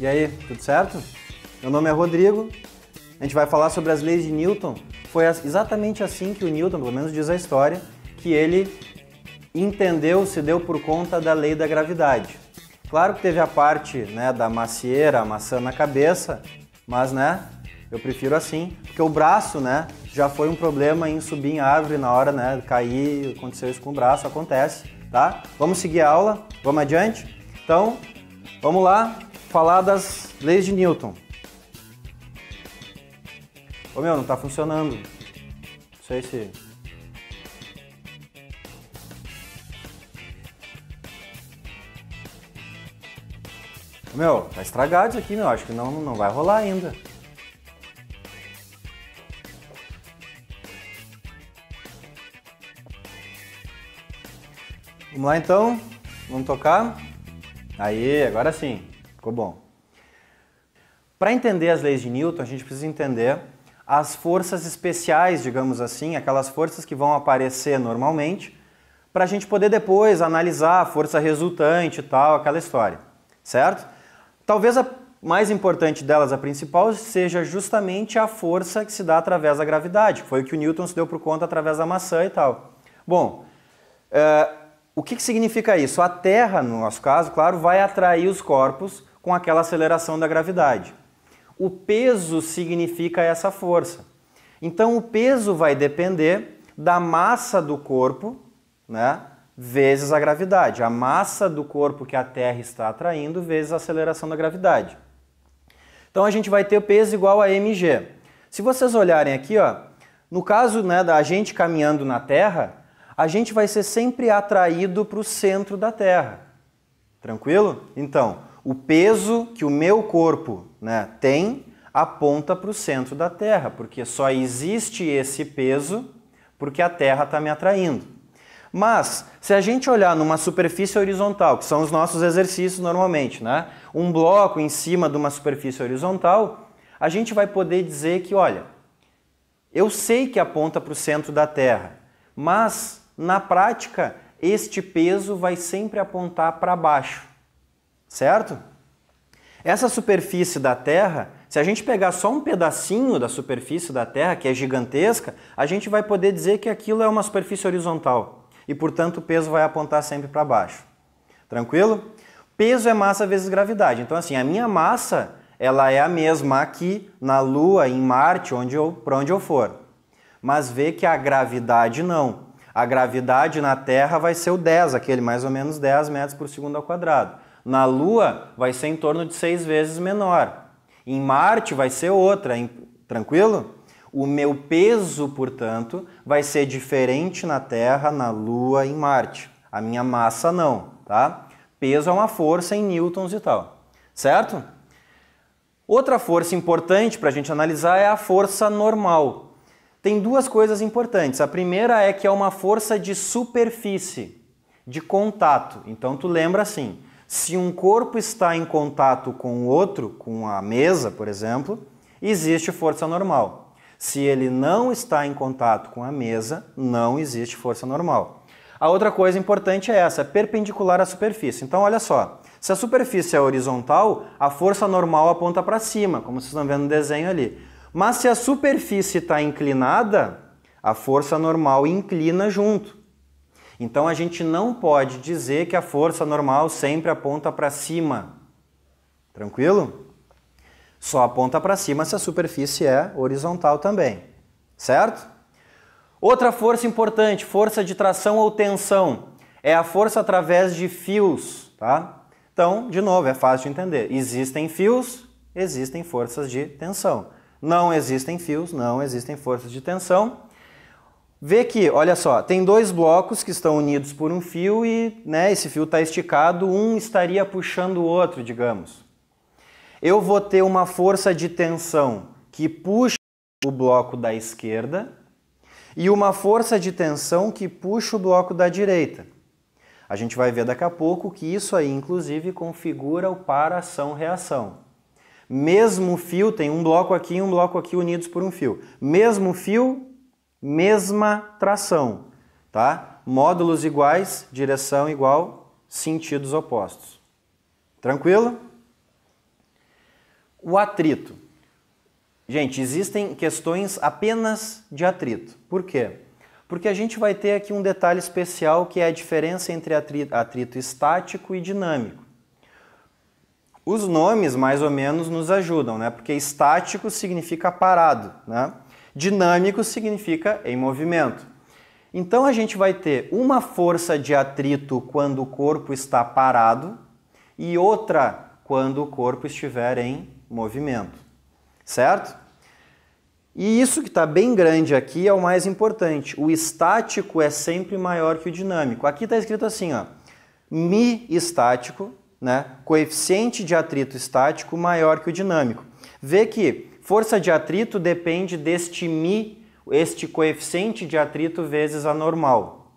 E aí, tudo certo? Meu nome é Rodrigo. A gente vai falar sobre as leis de Newton. Foi exatamente assim que o Newton, pelo menos diz a história, que ele entendeu, se deu por conta da lei da gravidade. Claro que teve a parte né, da macieira, a maçã na cabeça, mas né, eu prefiro assim, porque o braço, né, já foi um problema em subir em árvore na hora, né, cair, aconteceu isso com o braço, acontece, tá? Vamos seguir a aula, vamos adiante? Então, vamos lá falar das leis de Newton. Ô meu, não tá funcionando. Não sei se... Meu, tá estragado isso aqui, meu. Acho que não, não vai rolar ainda. Vamos lá então, vamos tocar. Aí, agora sim, ficou bom. Para entender as leis de Newton, a gente precisa entender as forças especiais, digamos assim, aquelas forças que vão aparecer normalmente, para a gente poder depois analisar a força resultante e tal, aquela história, certo? Talvez a mais importante delas, a principal, seja justamente a força que se dá através da gravidade, foi o que o Newton se deu por conta através da maçã e tal. Bom, eh, o que, que significa isso? A Terra, no nosso caso, claro, vai atrair os corpos com aquela aceleração da gravidade. O peso significa essa força. Então, o peso vai depender da massa do corpo, né? Vezes a gravidade. A massa do corpo que a Terra está atraindo vezes a aceleração da gravidade. Então, a gente vai ter o peso igual a mg. Se vocês olharem aqui, ó, no caso né, da gente caminhando na Terra, a gente vai ser sempre atraído para o centro da Terra. Tranquilo? Então, o peso que o meu corpo né, tem aponta para o centro da Terra, porque só existe esse peso porque a Terra está me atraindo. Mas, se a gente olhar numa superfície horizontal, que são os nossos exercícios normalmente, né? um bloco em cima de uma superfície horizontal, a gente vai poder dizer que, olha, eu sei que aponta para o centro da Terra, mas na prática, este peso vai sempre apontar para baixo, certo? Essa superfície da Terra, se a gente pegar só um pedacinho da superfície da Terra, que é gigantesca, a gente vai poder dizer que aquilo é uma superfície horizontal e, portanto, o peso vai apontar sempre para baixo. Tranquilo? Peso é massa vezes gravidade. Então, assim, a minha massa ela é a mesma aqui na Lua, em Marte, onde eu, para onde eu for. Mas vê que a gravidade não a gravidade na Terra vai ser o 10, aquele mais ou menos 10 metros por segundo ao quadrado. Na Lua vai ser em torno de 6 vezes menor. Em Marte vai ser outra, tranquilo? O meu peso, portanto, vai ser diferente na Terra, na Lua e em Marte. A minha massa não, tá? Peso é uma força em newtons e tal, certo? Outra força importante para a gente analisar é a força normal. Tem duas coisas importantes. A primeira é que é uma força de superfície, de contato. Então tu lembra assim, se um corpo está em contato com o outro, com a mesa, por exemplo, existe força normal. Se ele não está em contato com a mesa, não existe força normal. A outra coisa importante é essa, é perpendicular à superfície. Então olha só, se a superfície é horizontal, a força normal aponta para cima, como vocês estão vendo no desenho ali. Mas se a superfície está inclinada, a força normal inclina junto. Então a gente não pode dizer que a força normal sempre aponta para cima. Tranquilo? Só aponta para cima se a superfície é horizontal também. Certo? Outra força importante, força de tração ou tensão, é a força através de fios, tá? Então, de novo, é fácil de entender. Existem fios, existem forças de tensão não existem fios, não existem forças de tensão. Vê que, olha só, tem dois blocos que estão unidos por um fio e né, esse fio está esticado, um estaria puxando o outro, digamos. Eu vou ter uma força de tensão que puxa o bloco da esquerda e uma força de tensão que puxa o bloco da direita. A gente vai ver daqui a pouco que isso aí, inclusive, configura o para-ação-reação. Mesmo fio, tem um bloco aqui e um bloco aqui unidos por um fio. Mesmo fio, mesma tração, tá? Módulos iguais, direção igual, sentidos opostos. Tranquilo? O atrito. Gente, existem questões apenas de atrito. Por quê? Porque a gente vai ter aqui um detalhe especial que é a diferença entre atrito estático e dinâmico. Os nomes, mais ou menos, nos ajudam, né? Porque estático significa parado, né? Dinâmico significa em movimento. Então a gente vai ter uma força de atrito quando o corpo está parado e outra quando o corpo estiver em movimento, certo? E isso que está bem grande aqui é o mais importante. O estático é sempre maior que o dinâmico. Aqui está escrito assim, ó, mi estático né, coeficiente de atrito estático maior que o dinâmico. Vê que força de atrito depende deste mi, este coeficiente de atrito vezes a normal.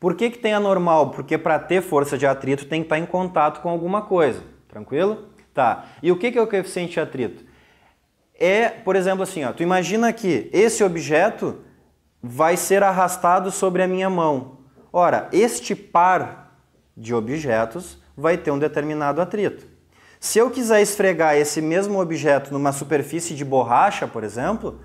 Por que, que tem a normal? Porque para ter força de atrito tem que estar tá em contato com alguma coisa. Tranquilo? Tá. E o que, que é o coeficiente de atrito? É, por exemplo, assim, ó, tu imagina que esse objeto vai ser arrastado sobre a minha mão. Ora, este par de objetos vai ter um determinado atrito. Se eu quiser esfregar esse mesmo objeto numa superfície de borracha, por exemplo,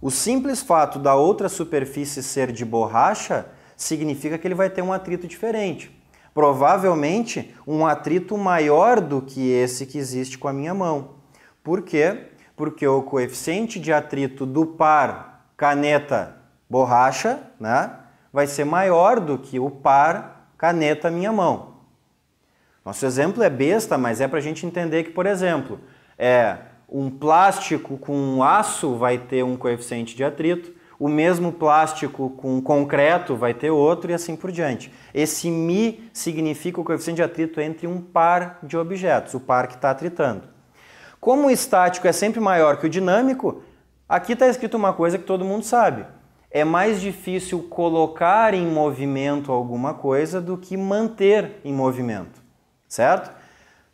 o simples fato da outra superfície ser de borracha significa que ele vai ter um atrito diferente. Provavelmente um atrito maior do que esse que existe com a minha mão. Por quê? Porque o coeficiente de atrito do par caneta-borracha né, vai ser maior do que o par caneta-minha mão. Nosso exemplo é besta, mas é para a gente entender que, por exemplo, é um plástico com um aço vai ter um coeficiente de atrito, o mesmo plástico com concreto vai ter outro e assim por diante. Esse mi significa o coeficiente de atrito entre um par de objetos, o par que está atritando. Como o estático é sempre maior que o dinâmico, aqui está escrito uma coisa que todo mundo sabe. É mais difícil colocar em movimento alguma coisa do que manter em movimento certo?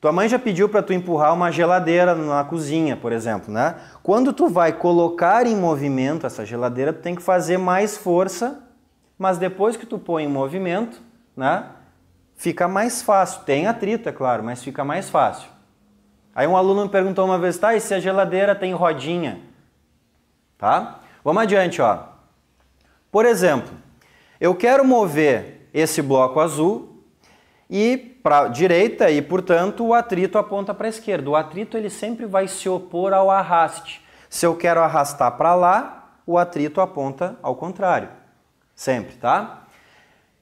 Tua mãe já pediu para tu empurrar uma geladeira na cozinha, por exemplo, né? Quando tu vai colocar em movimento essa geladeira, tu tem que fazer mais força, mas depois que tu põe em movimento, né? Fica mais fácil. Tem atrito, é claro, mas fica mais fácil. Aí um aluno me perguntou uma vez, tá, e se a geladeira tem rodinha? Tá? Vamos adiante, ó. Por exemplo, eu quero mover esse bloco azul e para a direita e, portanto, o atrito aponta para a esquerda. O atrito ele sempre vai se opor ao arraste. Se eu quero arrastar para lá, o atrito aponta ao contrário. Sempre, tá?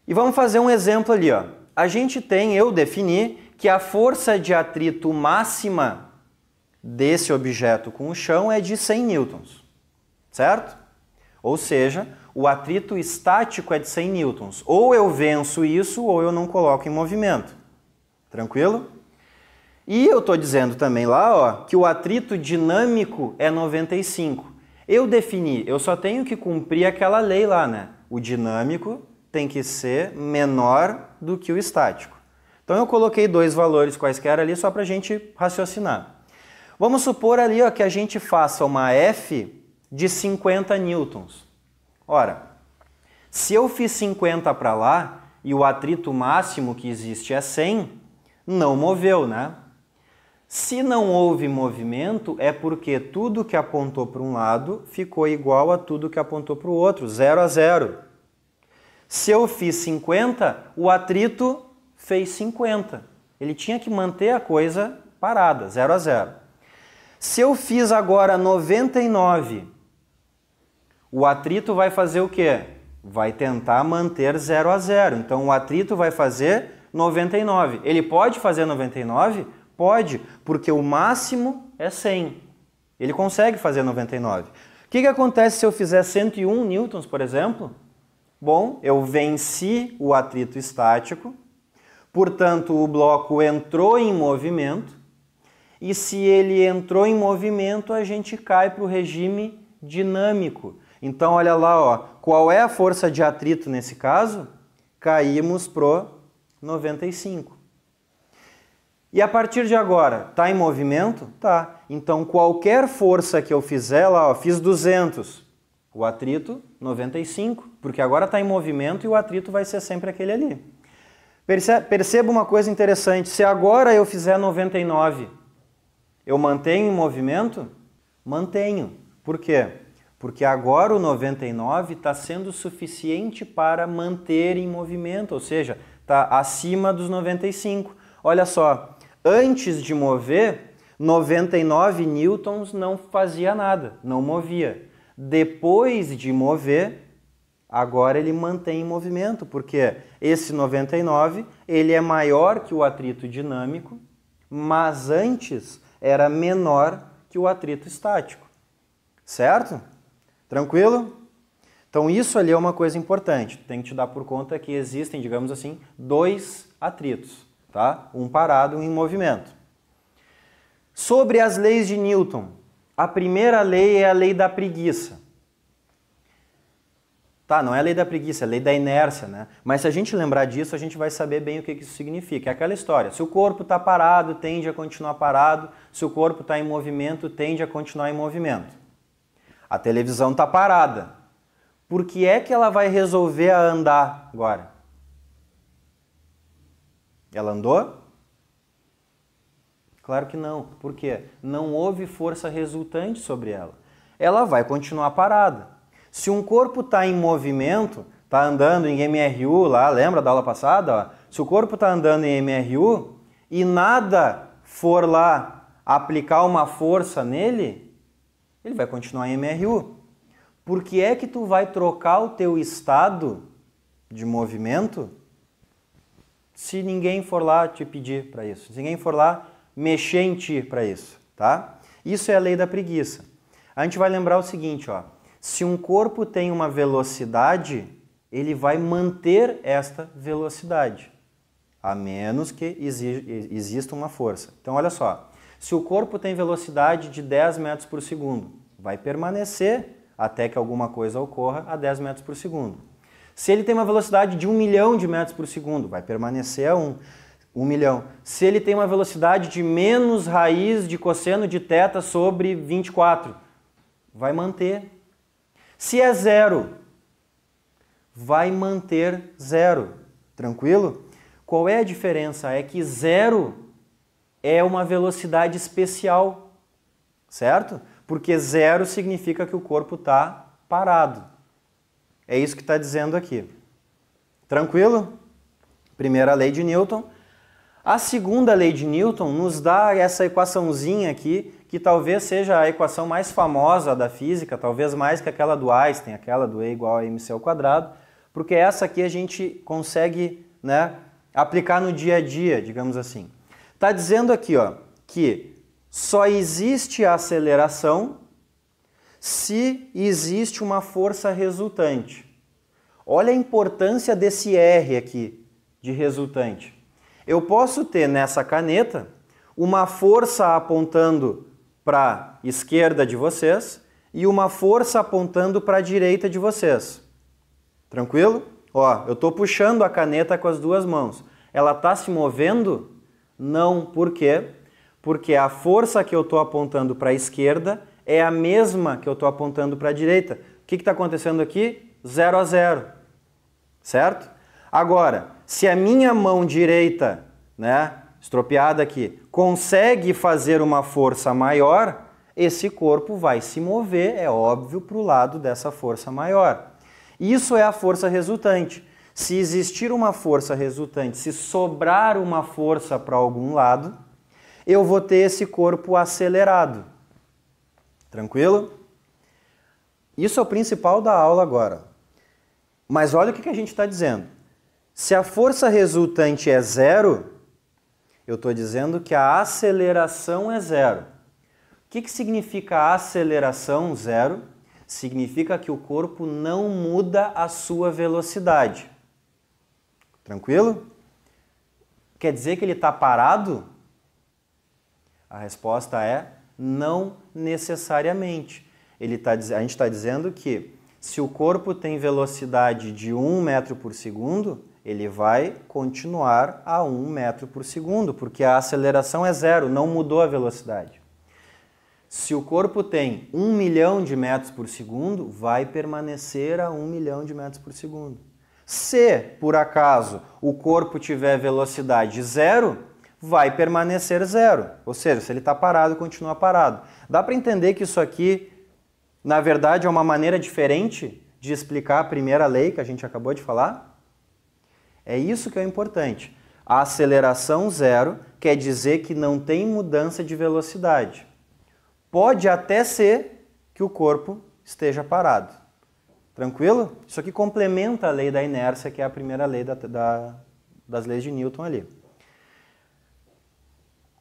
E vamos fazer um exemplo ali, ó. A gente tem, eu defini que a força de atrito máxima desse objeto com o chão é de 100 newtons, certo? Ou seja, o atrito estático é de 100 newtons. Ou eu venço isso ou eu não coloco em movimento. Tranquilo? E eu estou dizendo também lá ó, que o atrito dinâmico é 95. Eu defini, eu só tenho que cumprir aquela lei lá, né? O dinâmico tem que ser menor do que o estático. Então eu coloquei dois valores quaisquer ali só para a gente raciocinar. Vamos supor ali ó, que a gente faça uma F de 50 newtons. Ora, se eu fiz 50 para lá e o atrito máximo que existe é 100, não moveu, né? Se não houve movimento, é porque tudo que apontou para um lado ficou igual a tudo que apontou para o outro, 0 a 0. Se eu fiz 50, o atrito fez 50. Ele tinha que manter a coisa parada, 0 a 0. Se eu fiz agora 99 o atrito vai fazer o quê? Vai tentar manter 0 a 0. Então o atrito vai fazer 99. Ele pode fazer 99? Pode, porque o máximo é 100. Ele consegue fazer 99. O que, que acontece se eu fizer 101 newtons, por exemplo? Bom, eu venci o atrito estático, portanto, o bloco entrou em movimento, e se ele entrou em movimento, a gente cai para o regime dinâmico, então olha lá, ó, qual é a força de atrito nesse caso? Caímos pro 95. E a partir de agora, tá em movimento? Tá. Então qualquer força que eu fizer lá, ó, fiz 200, o atrito 95, porque agora está em movimento e o atrito vai ser sempre aquele ali. Perceba uma coisa interessante, se agora eu fizer 99, eu mantenho em movimento? Mantenho. Por quê? porque agora o 99 está sendo suficiente para manter em movimento, ou seja, está acima dos 95. Olha só, antes de mover, 99 newtons não fazia nada, não movia. Depois de mover, agora ele mantém em movimento, porque esse 99 ele é maior que o atrito dinâmico, mas antes era menor que o atrito estático, certo? Tranquilo? Então isso ali é uma coisa importante. Tem que te dar por conta que existem, digamos assim, dois atritos, tá? Um parado, um em movimento. Sobre as leis de Newton, a primeira lei é a lei da preguiça. Tá, não é a lei da preguiça, é a lei da inércia, né? Mas se a gente lembrar disso, a gente vai saber bem o que isso significa. É aquela história. Se o corpo está parado, tende a continuar parado. Se o corpo está em movimento, tende a continuar em movimento. A televisão está parada. Por que é que ela vai resolver a andar agora? Ela andou? Claro que não. Por quê? Não houve força resultante sobre ela. Ela vai continuar parada. Se um corpo está em movimento, está andando em MRU lá, lembra da aula passada? Ó? Se o corpo está andando em MRU e nada for lá aplicar uma força nele, ele vai continuar em MRU. Por que é que tu vai trocar o teu estado de movimento se ninguém for lá te pedir para isso? Se ninguém for lá mexer em ti para isso, tá? Isso é a lei da preguiça. A gente vai lembrar o seguinte, ó. Se um corpo tem uma velocidade, ele vai manter esta velocidade, a menos que exista uma força. Então, olha só. Se o corpo tem velocidade de 10 metros por segundo, vai permanecer até que alguma coisa ocorra a 10 metros por segundo. Se ele tem uma velocidade de 1 milhão de metros por segundo, vai permanecer a 1. 1 milhão. Se ele tem uma velocidade de menos raiz de cosseno de θ sobre 24, vai manter. Se é zero, vai manter zero. Tranquilo? Qual é a diferença? É que zero é uma velocidade especial, certo? Porque zero significa que o corpo está parado. É isso que está dizendo aqui. Tranquilo? Primeira lei de Newton. A segunda lei de Newton nos dá essa equaçãozinha aqui, que talvez seja a equação mais famosa da física, talvez mais que aquela do Einstein, aquela do E igual a mc ao quadrado, porque essa aqui a gente consegue né, aplicar no dia a dia, digamos assim. Está dizendo aqui ó, que só existe aceleração se existe uma força resultante. Olha a importância desse R aqui, de resultante. Eu posso ter nessa caneta uma força apontando para a esquerda de vocês e uma força apontando para a direita de vocês. Tranquilo? Ó, eu estou puxando a caneta com as duas mãos. Ela está se movendo não, por quê? Porque a força que eu estou apontando para a esquerda é a mesma que eu estou apontando para a direita. O que está acontecendo aqui? Zero a zero, certo? Agora, se a minha mão direita, né, estropiada aqui, consegue fazer uma força maior, esse corpo vai se mover, é óbvio, para o lado dessa força maior. Isso é a força resultante. Se existir uma força resultante, se sobrar uma força para algum lado, eu vou ter esse corpo acelerado. Tranquilo? Isso é o principal da aula agora. Mas olha o que a gente está dizendo. Se a força resultante é zero, eu estou dizendo que a aceleração é zero. O que, que significa aceleração zero? Significa que o corpo não muda a sua velocidade. Tranquilo? Quer dizer que ele está parado? A resposta é não necessariamente. Ele tá, a gente está dizendo que se o corpo tem velocidade de 1 metro por segundo, ele vai continuar a 1 metro por segundo, porque a aceleração é zero, não mudou a velocidade. Se o corpo tem 1 milhão de metros por segundo, vai permanecer a 1 milhão de metros por segundo. Se, por acaso, o corpo tiver velocidade zero, vai permanecer zero. Ou seja, se ele está parado, continua parado. Dá para entender que isso aqui, na verdade, é uma maneira diferente de explicar a primeira lei que a gente acabou de falar? É isso que é importante. A aceleração zero quer dizer que não tem mudança de velocidade. Pode até ser que o corpo esteja parado. Tranquilo? Isso aqui complementa a lei da inércia, que é a primeira lei da, da, das leis de Newton ali.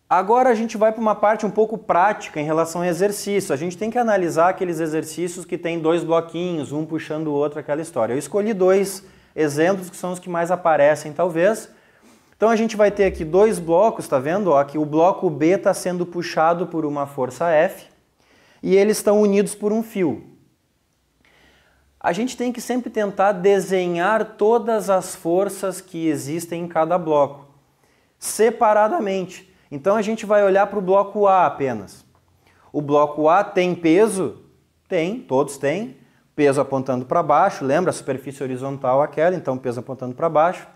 Agora a gente vai para uma parte um pouco prática em relação ao exercício. A gente tem que analisar aqueles exercícios que tem dois bloquinhos, um puxando o outro, aquela história. Eu escolhi dois exemplos que são os que mais aparecem, talvez. Então a gente vai ter aqui dois blocos, tá vendo? Ó, que o bloco B está sendo puxado por uma força F e eles estão unidos por um fio a gente tem que sempre tentar desenhar todas as forças que existem em cada bloco, separadamente. Então a gente vai olhar para o bloco A apenas. O bloco A tem peso? Tem, todos têm. Peso apontando para baixo, lembra a superfície horizontal aquela, então peso apontando para baixo.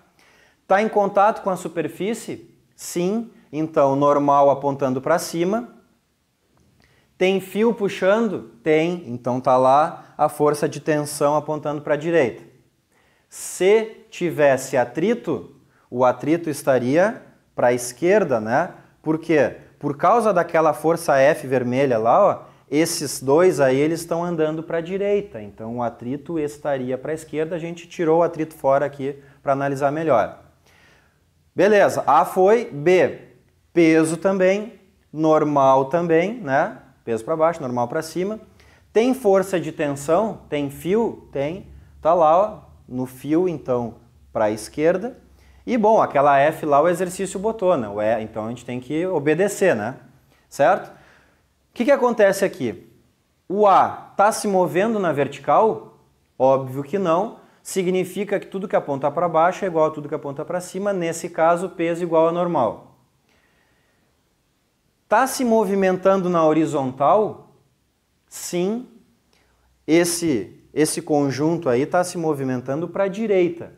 Está em contato com a superfície? Sim, então normal apontando para cima tem fio puxando? Tem, então tá lá a força de tensão apontando para a direita. Se tivesse atrito, o atrito estaria para a esquerda, né? Por quê? Por causa daquela força F vermelha lá, ó, esses dois aí eles estão andando para a direita, então o atrito estaria para a esquerda, a gente tirou o atrito fora aqui para analisar melhor. Beleza, A foi, B, peso também, normal também, né? peso para baixo, normal para cima. Tem força de tensão? Tem fio? Tem. Tá lá ó, no fio, então, para a esquerda. E bom, aquela F lá o exercício botou, né? O e, então a gente tem que obedecer, né? Certo? O que, que acontece aqui? O A está se movendo na vertical? Óbvio que não. Significa que tudo que aponta para baixo é igual a tudo que aponta para cima. Nesse caso, peso igual a normal. Está se movimentando na horizontal? Sim, esse, esse conjunto aí está se movimentando para a direita.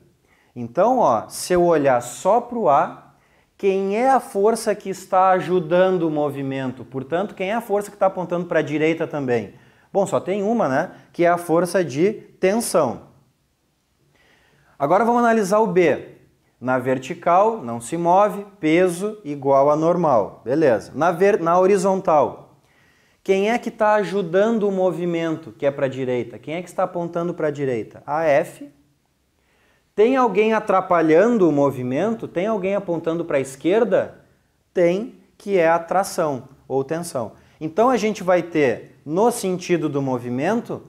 Então, ó, se eu olhar só para o A, quem é a força que está ajudando o movimento? Portanto, quem é a força que está apontando para a direita também? Bom, só tem uma, né? Que é a força de tensão. Agora vamos analisar o B. Na vertical, não se move, peso igual a normal. Beleza. Na, ver, na horizontal, quem é que está ajudando o movimento que é para a direita? Quem é que está apontando para a direita? A F. Tem alguém atrapalhando o movimento? Tem alguém apontando para a esquerda? Tem, que é a tração ou tensão. Então a gente vai ter, no sentido do movimento,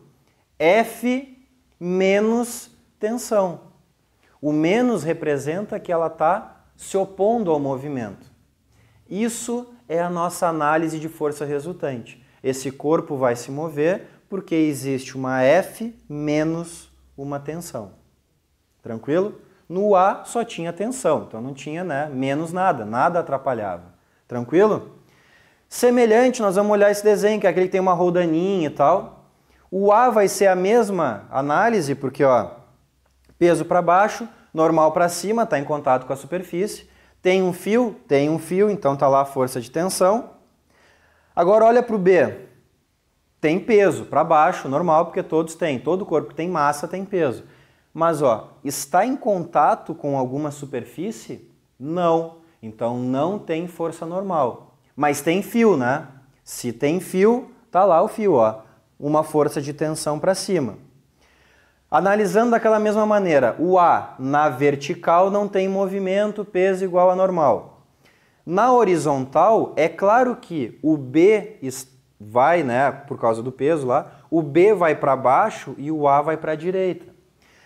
F menos tensão. O menos representa que ela está se opondo ao movimento. Isso é a nossa análise de força resultante. Esse corpo vai se mover porque existe uma F menos uma tensão. Tranquilo? No A só tinha tensão, então não tinha né, menos nada, nada atrapalhava. Tranquilo? Semelhante, nós vamos olhar esse desenho, que é aquele que tem uma rodaninha e tal. O A vai ser a mesma análise, porque ó, peso para baixo, normal para cima, está em contato com a superfície. Tem um fio? Tem um fio, então está lá a força de tensão. Agora olha para o B. Tem peso para baixo, normal, porque todos têm. Todo corpo que tem massa tem peso. Mas ó, está em contato com alguma superfície? Não. Então não tem força normal. Mas tem fio, né? Se tem fio, tá lá o fio, ó. Uma força de tensão para cima. Analisando daquela mesma maneira, o A na vertical não tem movimento, peso igual a normal. Na horizontal, é claro que o B vai, né, por causa do peso lá, o B vai para baixo e o A vai para a direita.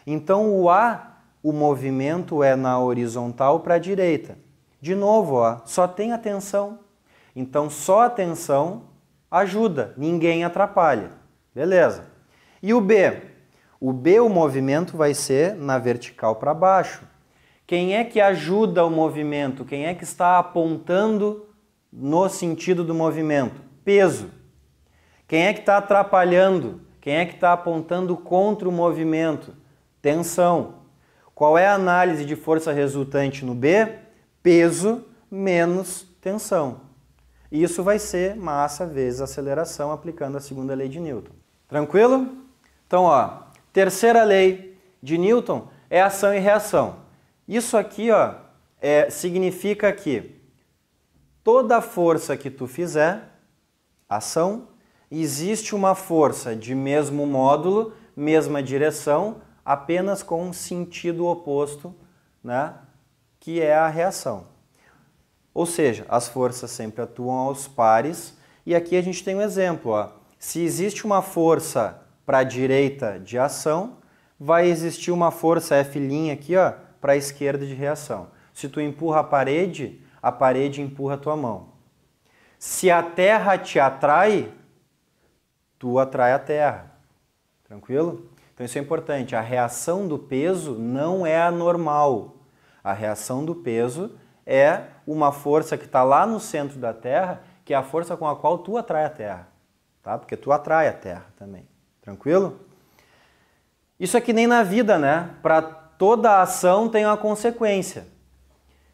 Então o A, o movimento é na horizontal para a direita. De novo, ó, só tem a tensão. Então só a tensão ajuda, ninguém atrapalha. Beleza. E o B? O B, o movimento, vai ser na vertical para baixo. Quem é que ajuda o movimento? Quem é que está apontando no sentido do movimento? Peso. Quem é que está atrapalhando? Quem é que está apontando contra o movimento? Tensão. Qual é a análise de força resultante no B? Peso menos tensão. Isso vai ser massa vezes aceleração aplicando a segunda lei de Newton. Tranquilo? Então, ó, Terceira lei de Newton é ação e reação. Isso aqui ó, é, significa que toda força que tu fizer, ação, existe uma força de mesmo módulo, mesma direção, apenas com um sentido oposto, né, que é a reação. Ou seja, as forças sempre atuam aos pares, e aqui a gente tem um exemplo. Ó. Se existe uma força para a direita de ação, vai existir uma força F' aqui ó, para a esquerda de reação. Se tu empurra a parede, a parede empurra a tua mão. Se a terra te atrai, tu atrai a terra. Tranquilo? Então isso é importante. A reação do peso não é anormal. A reação do peso é uma força que está lá no centro da Terra, que é a força com a qual tu atrai a Terra. Tá? Porque tu atrai a Terra também. Tranquilo? Isso é que nem na vida, né? Para toda ação tem uma consequência.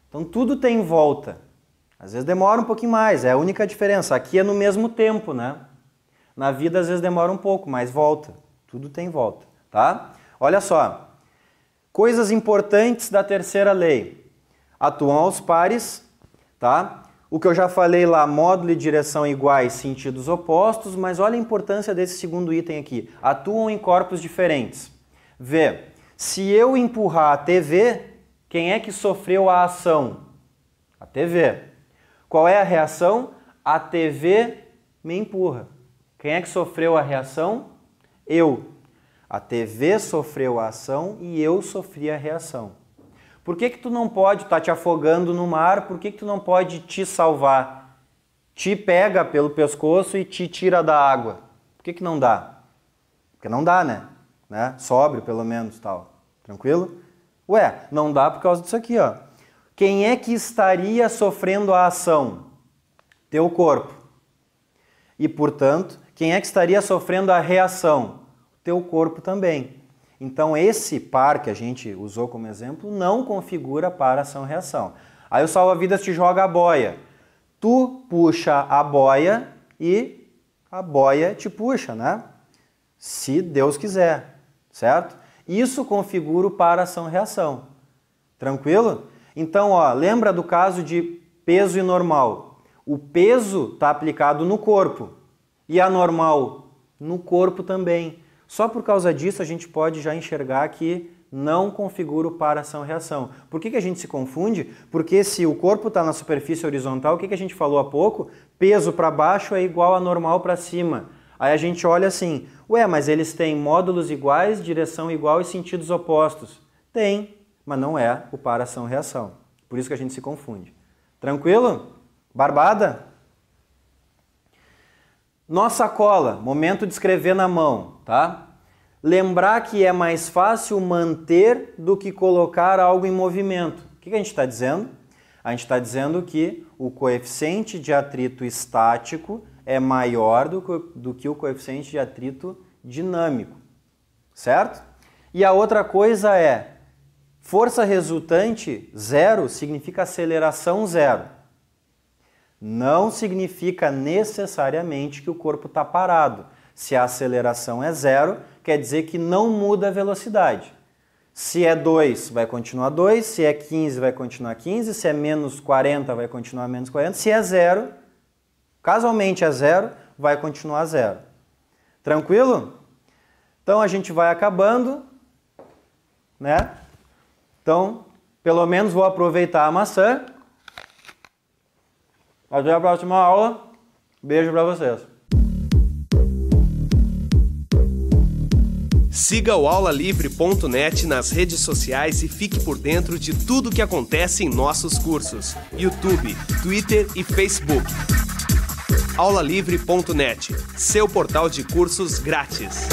Então tudo tem volta. Às vezes demora um pouquinho mais, é a única diferença. Aqui é no mesmo tempo, né? Na vida às vezes demora um pouco, mas volta. Tudo tem volta, tá? Olha só. Coisas importantes da terceira lei. Atuam aos pares, tá? O que eu já falei lá, módulo e direção iguais, sentidos opostos, mas olha a importância desse segundo item aqui. Atuam em corpos diferentes. V. Se eu empurrar a TV, quem é que sofreu a ação? A TV. Qual é a reação? A TV me empurra. Quem é que sofreu a reação? Eu. A TV sofreu a ação e eu sofri a reação. Por que, que tu não pode estar tá te afogando no mar? Por que, que tu não pode te salvar? Te pega pelo pescoço e te tira da água. Por que, que não dá? Porque não dá, né? né? Sobre, pelo menos, tal. Tranquilo? Ué, não dá por causa disso aqui, ó. Quem é que estaria sofrendo a ação? Teu corpo. E, portanto, quem é que estaria sofrendo a reação? Teu corpo também. Então, esse par que a gente usou como exemplo não configura para ação-reação. Aí o salva-vidas te joga a boia. Tu puxa a boia e a boia te puxa, né? Se Deus quiser, certo? Isso configura o para ação-reação. Tranquilo? Então, ó, lembra do caso de peso e normal. O peso está aplicado no corpo e a normal no corpo também. Só por causa disso a gente pode já enxergar que não configura o para ação-reação. Por que, que a gente se confunde? Porque se o corpo está na superfície horizontal, o que, que a gente falou há pouco? Peso para baixo é igual a normal para cima. Aí a gente olha assim, ué, mas eles têm módulos iguais, direção igual e sentidos opostos. Tem, mas não é o para ação-reação. Por isso que a gente se confunde. Tranquilo? Barbada? Nossa cola, momento de escrever na mão, tá? Lembrar que é mais fácil manter do que colocar algo em movimento. O que a gente está dizendo? A gente está dizendo que o coeficiente de atrito estático é maior do, do que o coeficiente de atrito dinâmico, certo? E a outra coisa é, força resultante zero significa aceleração zero não significa necessariamente que o corpo está parado. Se a aceleração é zero, quer dizer que não muda a velocidade. Se é 2, vai continuar 2, se é 15, vai continuar 15, se é menos 40, vai continuar menos 40, se é zero, casualmente é zero, vai continuar zero. Tranquilo? Então a gente vai acabando, né? Então, pelo menos vou aproveitar a maçã. Até a próxima aula. Beijo para vocês. Siga o aulalivre.net nas redes sociais e fique por dentro de tudo que acontece em nossos cursos: YouTube, Twitter e Facebook. aulalivre.net, seu portal de cursos grátis.